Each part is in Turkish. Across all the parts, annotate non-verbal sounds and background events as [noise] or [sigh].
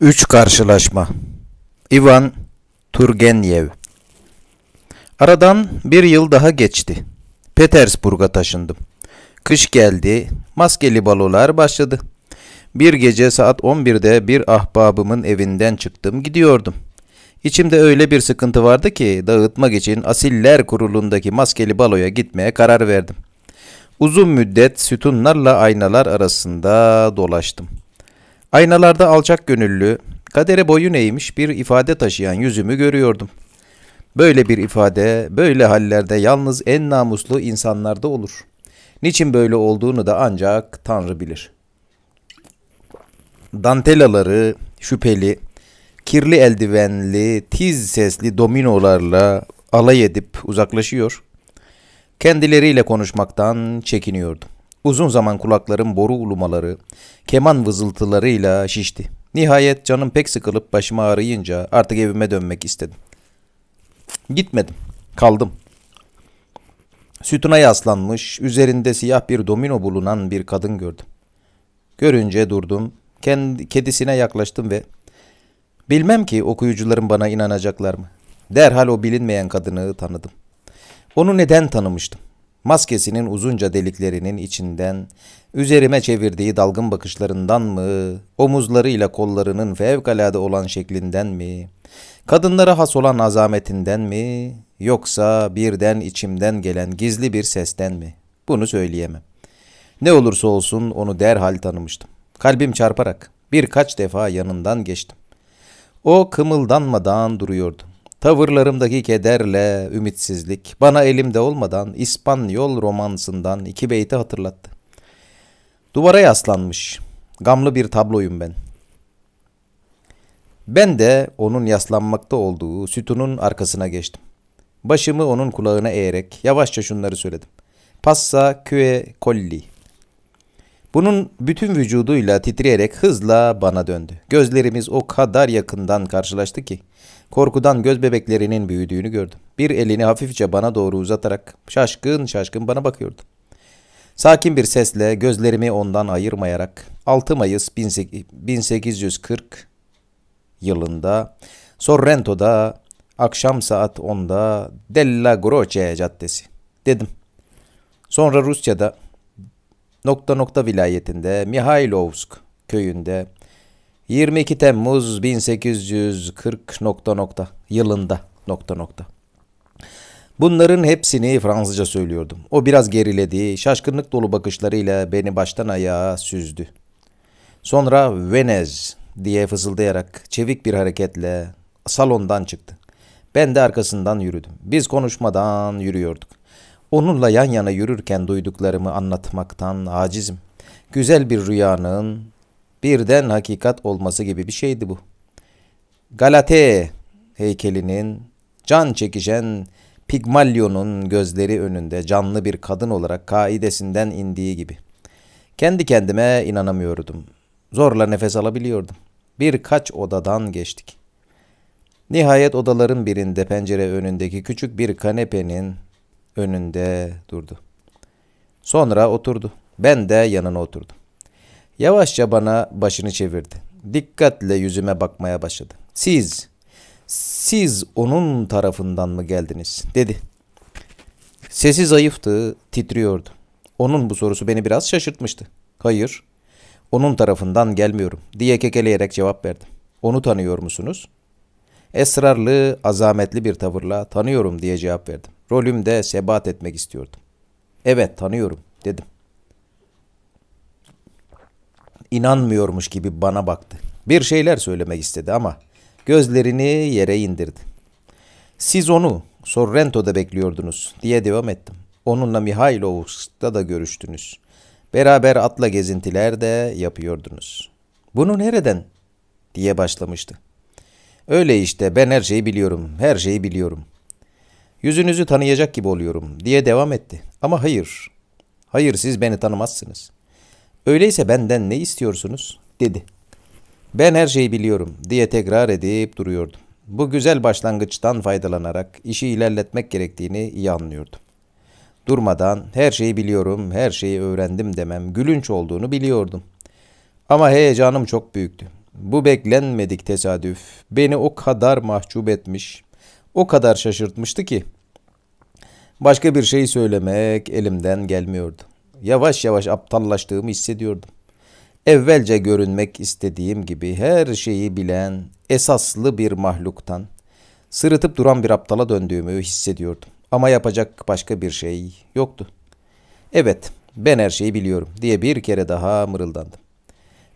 Üç karşılaşma Ivan Turgenev Aradan bir yıl daha geçti. Petersburg'a taşındım. Kış geldi, maskeli balolar başladı. Bir gece saat 11'de bir ahbabımın evinden çıktım gidiyordum. İçimde öyle bir sıkıntı vardı ki dağıtmak için Asiller Kurulu'ndaki maskeli baloya gitmeye karar verdim. Uzun müddet sütunlarla aynalar arasında dolaştım. Aynalarda alçak gönüllü, kadere boyun eğmiş bir ifade taşıyan yüzümü görüyordum. Böyle bir ifade, böyle hallerde yalnız en namuslu insanlarda olur. Niçin böyle olduğunu da ancak Tanrı bilir. Dantelaları, şüpheli, kirli eldivenli, tiz sesli dominolarla alay edip uzaklaşıyor. Kendileriyle konuşmaktan çekiniyordum. Uzun zaman kulaklarım boru ulumaları, keman vızıltılarıyla şişti. Nihayet canım pek sıkılıp başıma ağrıyınca artık evime dönmek istedim. Gitmedim. Kaldım. Sütuna yaslanmış, üzerinde siyah bir domino bulunan bir kadın gördüm. Görünce durdum, kendi, kedisine yaklaştım ve bilmem ki okuyucularım bana inanacaklar mı? Derhal o bilinmeyen kadını tanıdım. Onu neden tanımıştım? Maskesinin uzunca deliklerinin içinden, üzerime çevirdiği dalgın bakışlarından mı, omuzlarıyla kollarının fevkalade olan şeklinden mi, kadınlara has olan azametinden mi, yoksa birden içimden gelen gizli bir sesten mi? Bunu söyleyemem. Ne olursa olsun onu derhal tanımıştım. Kalbim çarparak birkaç defa yanından geçtim. O kımıldanmadan duruyordu. Tavırlarımdaki kederle ümitsizlik bana elimde olmadan İspanyol romansından iki beyti hatırlattı. Duvara yaslanmış. Gamlı bir tabloyum ben. Ben de onun yaslanmakta olduğu sütunun arkasına geçtim. Başımı onun kulağına eğerek yavaşça şunları söyledim. Passa que colli. Bunun bütün vücuduyla titreyerek hızla bana döndü. Gözlerimiz o kadar yakından karşılaştı ki Korkudan göz bebeklerinin büyüdüğünü gördüm. Bir elini hafifçe bana doğru uzatarak şaşkın şaşkın bana bakıyordu. Sakin bir sesle gözlerimi ondan ayırmayarak 6 Mayıs 1840 yılında Sorrento'da akşam saat 10'da Della Croce Caddesi dedim. Sonra Rusya'da nokta nokta vilayetinde Mihailovsk köyünde 22 Temmuz 1840 nokta nokta yılında nokta nokta. Bunların hepsini Fransızca söylüyordum. O biraz geriledi, şaşkınlık dolu bakışlarıyla beni baştan ayağa süzdü. Sonra Venez diye fısıldayarak çevik bir hareketle salondan çıktı. Ben de arkasından yürüdüm. Biz konuşmadan yürüyorduk. Onunla yan yana yürürken duyduklarımı anlatmaktan acizim. Güzel bir rüyanın birden hakikat olması gibi bir şeydi bu. Galate heykelinin can çekişen Pigmalion'un gözleri önünde canlı bir kadın olarak kaidesinden indiği gibi. Kendi kendime inanamıyordum. Zorla nefes alabiliyordum. Birkaç odadan geçtik. Nihayet odaların birinde pencere önündeki küçük bir kanepenin önünde durdu. Sonra oturdu. Ben de yanına oturdum. Yavaşça bana başını çevirdi. Dikkatle yüzüme bakmaya başladı. Siz, siz onun tarafından mı geldiniz dedi. Sesi zayıftı, titriyordu. Onun bu sorusu beni biraz şaşırtmıştı. Hayır, onun tarafından gelmiyorum diye kekeleyerek cevap verdim. Onu tanıyor musunuz? Esrarlı, azametli bir tavırla tanıyorum diye cevap verdim. Rolümde sebat etmek istiyordum. Evet tanıyorum dedim inanmıyormuş gibi bana baktı. Bir şeyler söylemek istedi ama gözlerini yere indirdi. Siz onu Sorrento'da bekliyordunuz diye devam ettim. Onunla Mihailovsk'ta da görüştünüz. Beraber atla gezintiler de yapıyordunuz. Bunu nereden? diye başlamıştı. Öyle işte ben her şeyi biliyorum, her şeyi biliyorum. Yüzünüzü tanıyacak gibi oluyorum diye devam etti. Ama hayır, hayır siz beni tanımazsınız. Öyleyse benden ne istiyorsunuz? dedi. Ben her şeyi biliyorum diye tekrar edip duruyordum. Bu güzel başlangıçtan faydalanarak işi ilerletmek gerektiğini iyi anlıyordum. Durmadan her şeyi biliyorum, her şeyi öğrendim demem gülünç olduğunu biliyordum. Ama heyecanım çok büyüktü. Bu beklenmedik tesadüf beni o kadar mahcup etmiş, o kadar şaşırtmıştı ki başka bir şey söylemek elimden gelmiyordu. Yavaş yavaş aptallaştığımı hissediyordum. Evvelce görünmek istediğim gibi her şeyi bilen esaslı bir mahluktan sırıtıp duran bir aptala döndüğümü hissediyordum. Ama yapacak başka bir şey yoktu. Evet ben her şeyi biliyorum diye bir kere daha mırıldandım.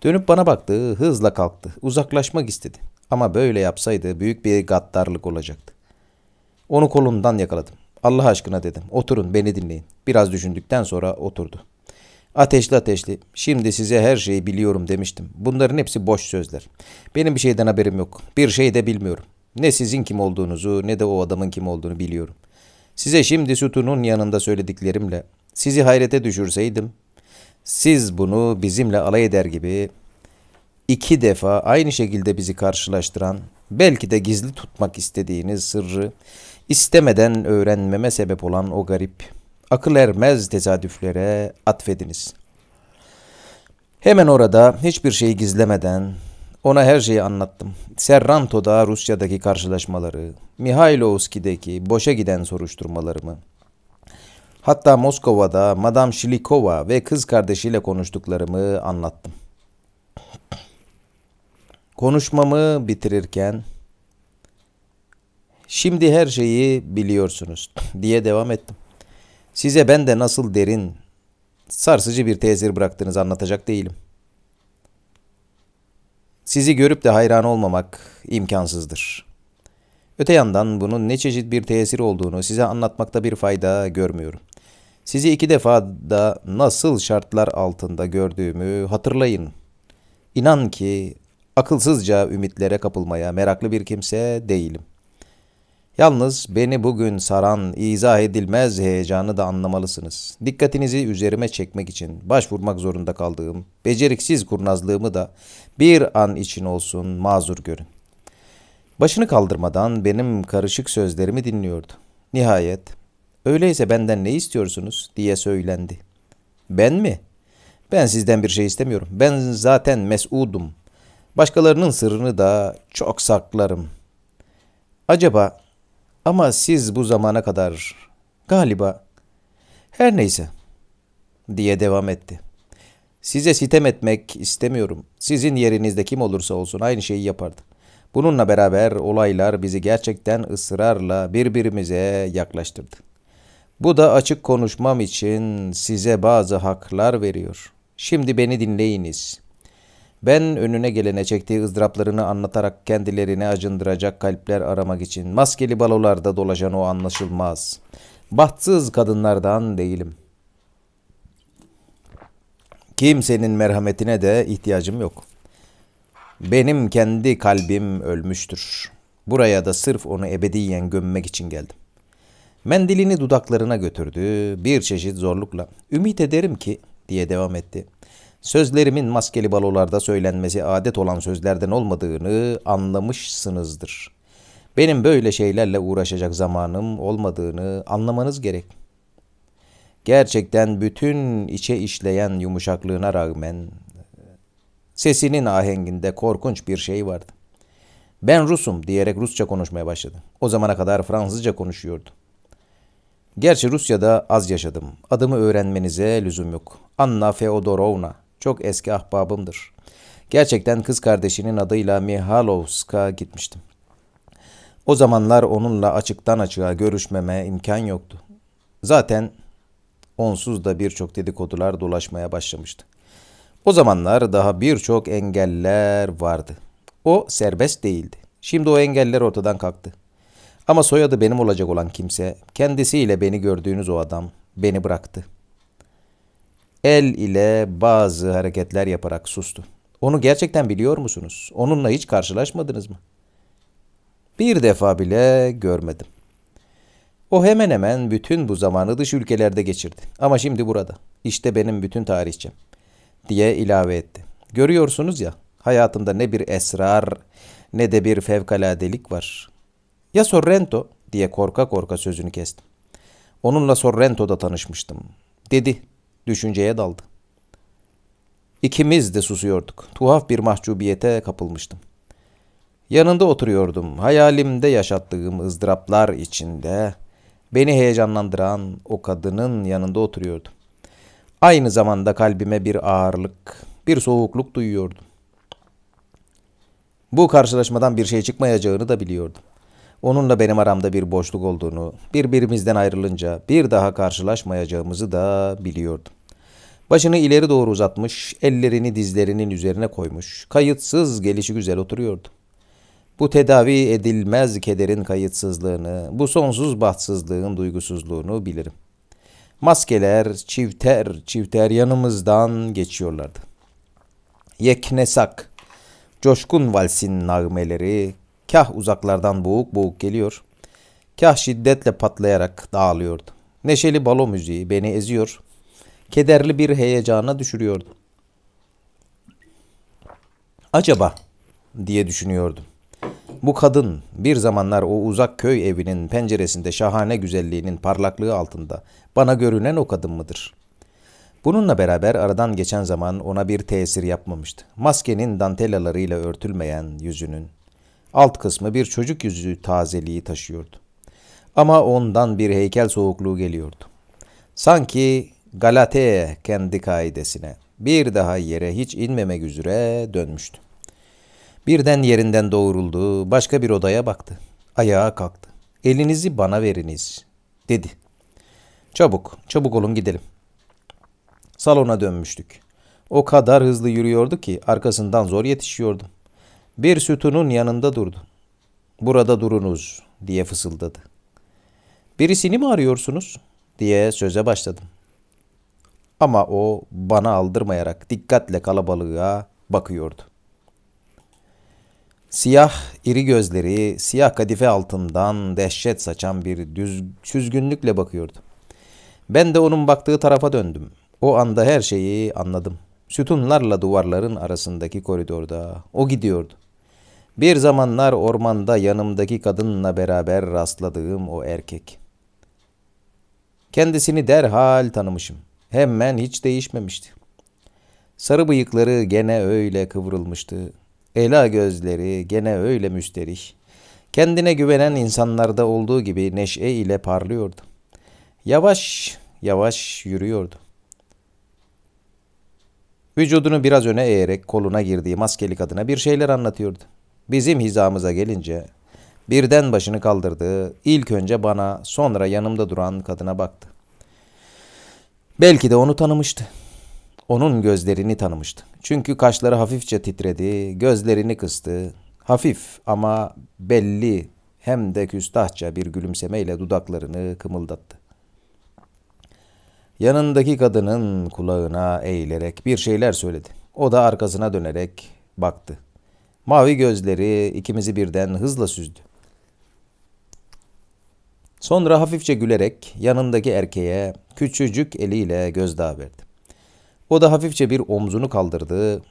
Dönüp bana baktı hızla kalktı uzaklaşmak istedi. Ama böyle yapsaydı büyük bir gaddarlık olacaktı. Onu kolundan yakaladım. Allah aşkına dedim. Oturun beni dinleyin. Biraz düşündükten sonra oturdu. Ateşli ateşli. Şimdi size her şeyi biliyorum demiştim. Bunların hepsi boş sözler. Benim bir şeyden haberim yok. Bir şey de bilmiyorum. Ne sizin kim olduğunuzu ne de o adamın kim olduğunu biliyorum. Size şimdi sütunun yanında söylediklerimle sizi hayrete düşürseydim siz bunu bizimle alay eder gibi iki defa aynı şekilde bizi karşılaştıran Belki de gizli tutmak istediğiniz sırrı istemeden öğrenmeme sebep olan o garip, akıl ermez tesadüflere atfediniz. Hemen orada hiçbir şeyi gizlemeden ona her şeyi anlattım. Serranto'da Rusya'daki karşılaşmaları, Mihailovski'deki boşa giden soruşturmalarımı, hatta Moskova'da Madame Shilikova ve kız kardeşiyle konuştuklarımı anlattım. Konuşmamı bitirirken şimdi her şeyi biliyorsunuz [laughs] diye devam ettim. Size ben de nasıl derin, sarsıcı bir tezir bıraktığınızı anlatacak değilim. Sizi görüp de hayran olmamak imkansızdır. Öte yandan bunun ne çeşit bir tesir olduğunu size anlatmakta bir fayda görmüyorum. Sizi iki defa da nasıl şartlar altında gördüğümü hatırlayın. İnan ki Akılsızca ümitlere kapılmaya meraklı bir kimse değilim. Yalnız beni bugün saran, izah edilmez heyecanı da anlamalısınız. Dikkatinizi üzerime çekmek için başvurmak zorunda kaldığım, beceriksiz kurnazlığımı da bir an için olsun mazur görün. Başını kaldırmadan benim karışık sözlerimi dinliyordu. Nihayet, öyleyse benden ne istiyorsunuz diye söylendi. Ben mi? Ben sizden bir şey istemiyorum. Ben zaten mesudum. Başkalarının sırrını da çok saklarım. Acaba ama siz bu zamana kadar galiba her neyse diye devam etti. Size sitem etmek istemiyorum. Sizin yerinizde kim olursa olsun aynı şeyi yapardı. Bununla beraber olaylar bizi gerçekten ısrarla birbirimize yaklaştırdı. Bu da açık konuşmam için size bazı haklar veriyor. Şimdi beni dinleyiniz. Ben önüne gelene çektiği ızdıraplarını anlatarak kendilerini acındıracak kalpler aramak için maskeli balolarda dolaşan o anlaşılmaz. Bahtsız kadınlardan değilim. Kimsenin merhametine de ihtiyacım yok. Benim kendi kalbim ölmüştür. Buraya da sırf onu ebediyen gömmek için geldim. Mendilini dudaklarına götürdü, bir çeşit zorlukla. Ümit ederim ki diye devam etti. Sözlerimin maskeli balolarda söylenmesi adet olan sözlerden olmadığını anlamışsınızdır. Benim böyle şeylerle uğraşacak zamanım olmadığını anlamanız gerek. Gerçekten bütün içe işleyen yumuşaklığına rağmen sesinin ahenginde korkunç bir şey vardı. Ben Rusum diyerek Rusça konuşmaya başladı. O zamana kadar Fransızca konuşuyordu. Gerçi Rusya'da az yaşadım. Adımı öğrenmenize lüzum yok. Anna Feodorovna çok eski ahbabımdır. Gerçekten kız kardeşinin adıyla Mihalovsk'a gitmiştim. O zamanlar onunla açıktan açığa görüşmeme imkan yoktu. Zaten onsuz da birçok dedikodular dolaşmaya başlamıştı. O zamanlar daha birçok engeller vardı. O serbest değildi. Şimdi o engeller ortadan kalktı. Ama soyadı benim olacak olan kimse, kendisiyle beni gördüğünüz o adam beni bıraktı el ile bazı hareketler yaparak sustu. Onu gerçekten biliyor musunuz? Onunla hiç karşılaşmadınız mı? Bir defa bile görmedim. O hemen hemen bütün bu zamanı dış ülkelerde geçirdi. Ama şimdi burada. İşte benim bütün tarihçem. Diye ilave etti. Görüyorsunuz ya hayatımda ne bir esrar ne de bir fevkaladelik var. Ya Sorrento diye korka korka sözünü kestim. Onunla Sorrento'da tanışmıştım. Dedi Düşünceye daldı. İkimiz de susuyorduk. Tuhaf bir mahcubiyete kapılmıştım. Yanında oturuyordum. Hayalimde yaşattığım ızdıraplar içinde beni heyecanlandıran o kadının yanında oturuyordum. Aynı zamanda kalbime bir ağırlık, bir soğukluk duyuyordum. Bu karşılaşmadan bir şey çıkmayacağını da biliyordum. Onunla benim aramda bir boşluk olduğunu, birbirimizden ayrılınca bir daha karşılaşmayacağımızı da biliyordum. Başını ileri doğru uzatmış, ellerini dizlerinin üzerine koymuş, kayıtsız gelişi güzel oturuyordu. Bu tedavi edilmez kederin kayıtsızlığını, bu sonsuz bahtsızlığın duygusuzluğunu bilirim. Maskeler çifter çifter yanımızdan geçiyorlardı. Yeknesak, coşkun valsin nağmeleri, Kah uzaklardan boğuk boğuk geliyor, kah şiddetle patlayarak dağılıyordu. Neşeli balo müziği beni eziyor, kederli bir heyecana düşürüyordu. Acaba diye düşünüyordum. Bu kadın bir zamanlar o uzak köy evinin penceresinde şahane güzelliğinin parlaklığı altında bana görünen o kadın mıdır? Bununla beraber aradan geçen zaman ona bir tesir yapmamıştı. Maskenin dantelalarıyla örtülmeyen yüzünün, Alt kısmı bir çocuk yüzü tazeliği taşıyordu. Ama ondan bir heykel soğukluğu geliyordu. Sanki Galatea kendi kaidesine bir daha yere hiç inmemek üzere dönmüştü. Birden yerinden doğruldu, başka bir odaya baktı. Ayağa kalktı. Elinizi bana veriniz, dedi. Çabuk, çabuk olun gidelim. Salona dönmüştük. O kadar hızlı yürüyordu ki arkasından zor yetişiyordum. Bir sütunun yanında durdu. Burada durunuz diye fısıldadı. Birisini mi arıyorsunuz diye söze başladım. Ama o bana aldırmayarak dikkatle kalabalığa bakıyordu. Siyah iri gözleri siyah kadife altından dehşet saçan bir düz, süzgünlükle bakıyordu. Ben de onun baktığı tarafa döndüm. O anda her şeyi anladım. Sütunlarla duvarların arasındaki koridorda o gidiyordu. Bir zamanlar ormanda yanımdaki kadınla beraber rastladığım o erkek. Kendisini derhal tanımışım. Hemen hiç değişmemişti. Sarı bıyıkları gene öyle kıvrılmıştı. Ela gözleri gene öyle müsterih. Kendine güvenen insanlarda olduğu gibi neşe ile parlıyordu. Yavaş yavaş yürüyordu. Vücudunu biraz öne eğerek koluna girdiği maskeli kadına bir şeyler anlatıyordu. Bizim hizamıza gelince birden başını kaldırdı. İlk önce bana sonra yanımda duran kadına baktı. Belki de onu tanımıştı. Onun gözlerini tanımıştı. Çünkü kaşları hafifçe titredi, gözlerini kıstı. Hafif ama belli hem de küstahça bir gülümsemeyle dudaklarını kımıldattı. Yanındaki kadının kulağına eğilerek bir şeyler söyledi. O da arkasına dönerek baktı. Mavi gözleri ikimizi birden hızla süzdü. Sonra hafifçe gülerek yanındaki erkeğe küçücük eliyle gözdağı verdi. O da hafifçe bir omzunu kaldırdı.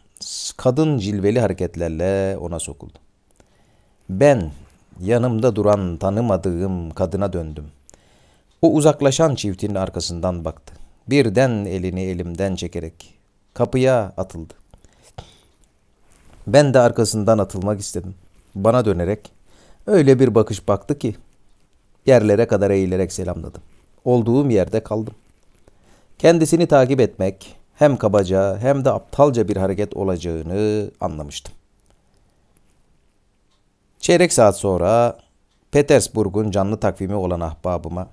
Kadın cilveli hareketlerle ona sokuldu. Ben yanımda duran tanımadığım kadına döndüm. O uzaklaşan çiftin arkasından baktı. Birden elini elimden çekerek kapıya atıldı. Ben de arkasından atılmak istedim. Bana dönerek öyle bir bakış baktı ki yerlere kadar eğilerek selamladım. Olduğum yerde kaldım. Kendisini takip etmek hem kabaca hem de aptalca bir hareket olacağını anlamıştım. Çeyrek saat sonra Petersburg'un canlı takvimi olan ahbabıma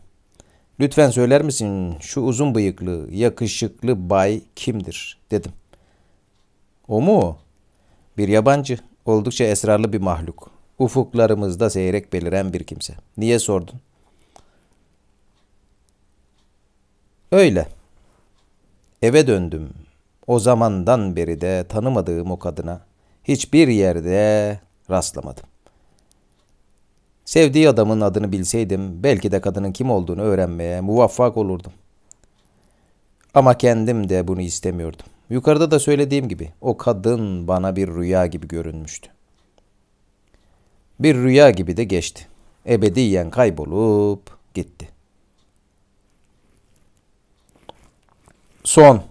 ''Lütfen söyler misin şu uzun bıyıklı, yakışıklı bay kimdir?'' dedim. ''O mu?'' Bir yabancı, oldukça esrarlı bir mahluk. Ufuklarımızda seyrek beliren bir kimse. Niye sordun? Öyle. Eve döndüm. O zamandan beri de tanımadığım o kadına hiçbir yerde rastlamadım. Sevdiği adamın adını bilseydim belki de kadının kim olduğunu öğrenmeye muvaffak olurdum. Ama kendim de bunu istemiyordum. Yukarıda da söylediğim gibi o kadın bana bir rüya gibi görünmüştü. Bir rüya gibi de geçti. Ebediyen kaybolup gitti. Son